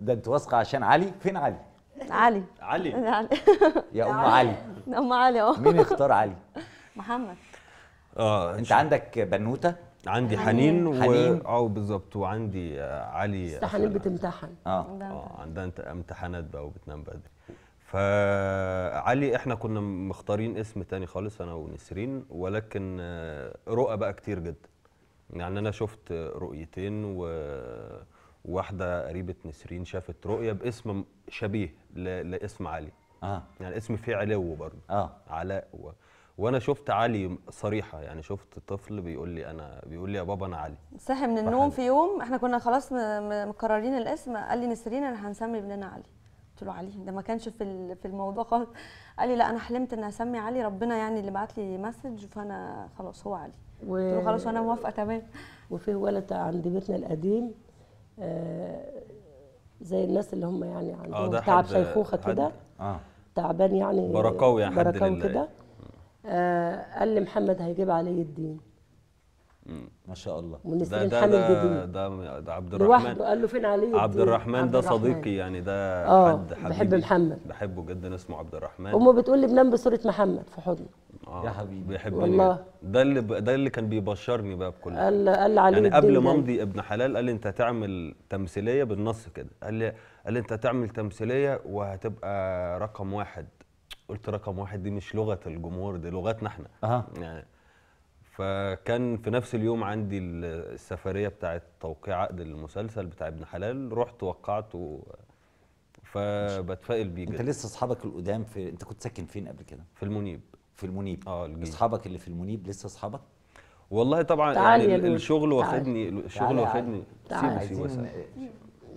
ده انت واثقه عشان علي فين علي علي علي يا ام علي ام علي اه مين اختار علي محمد اه انت عندك بنوته عندي حنين حنين و... اه بالظبط وعندي علي بس حنين بتمتحن اه اه, آه، عندها امتحانات بقى وبتنام بدري فعلي احنا كنا مختارين اسم تاني خالص انا ونسرين ولكن آه، رؤى بقى كتير جدا يعني انا شفت رؤيتين و واحده قريبه نسرين شافت رؤيه باسم شبيه لاسم علي اه يعني اسم فيه علو برضه اه علاء و... وانا شفت علي صريحه يعني شفت طفل بيقول لي انا بيقول لي يا بابا انا علي صحي من النوم في يوم احنا كنا خلاص مقررين الاسم قال لي نسرين انا هنسمي ابننا علي قلت له علي ده ما كانش في في الموضوع خالص قال لي لا انا حلمت ان اسمي علي ربنا يعني اللي بعت لي مسج فانا خلاص هو علي و... قلت له خلاص وانا موافقه تمام وفي ولد عند بيتنا القديم آه، زي الناس اللي هم يعني آه، عندهم آه تعب شيخوخه كده آه. تعبان يعني بركاوي يعني بركاوي كده آه قال لي محمد هيجيب علي الدين ما شاء الله ده ده ده, ده, ده عبد الرحمن لوحده قال له فين علي الدين عبد الرحمن ده صديقي يعني ده آه حد حبيبي بحب محمد بحبه جدا اسمه عبد الرحمن امه بتقول لي بنام بصوره محمد في حضنه آه. يا حبيبي بيحبني والله ده اللي ب... ده اللي كان بيبشرني بقى بكل قال قال علي يعني قبل ما امضي ابن حلال قال لي انت هتعمل تمثيليه بالنص كده قال لي قال لي انت هتعمل تمثيليه وهتبقى رقم واحد قلت رقم واحد دي مش لغه الجمهور دي لغتنا احنا آه. يعني فكان في نفس اليوم عندي السفريه بتاعه توقيع عقد المسلسل بتاع ابن حلال رحت وقعت و... فبتفائل بيه انت لسه اصحابك القدام في انت كنت ساكن فين قبل كده في المنيب في المنيب اه اصحابك اللي في المنيب لسه اصحابك والله طبعا تعالي يعني يا لولي. الشغل واخدني الشغل واخدني سيبه سيبه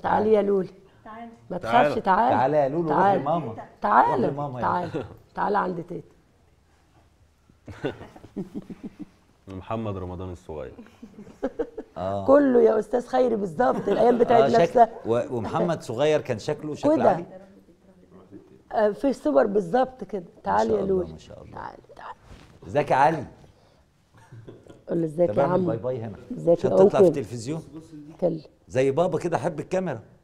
تعالي يا لولي تعالي ما تخافش تعالي تعالي يا لولو روح لماما تعالى تعالى تعالى عند تيتا محمد رمضان الصغير آه. كله يا استاذ خيري بالظبط الايام بتاعت آه نفسها ومحمد صغير كان شكله شكل عادي آه، في صور بالظبط كده تعالي يا لولو ما شاء الله تعالي تعالي ازيك يا علي قول ازيك يا عم باي باي هنا ازيك عشان تطلع في التلفزيون زي بابا كده احب الكاميرا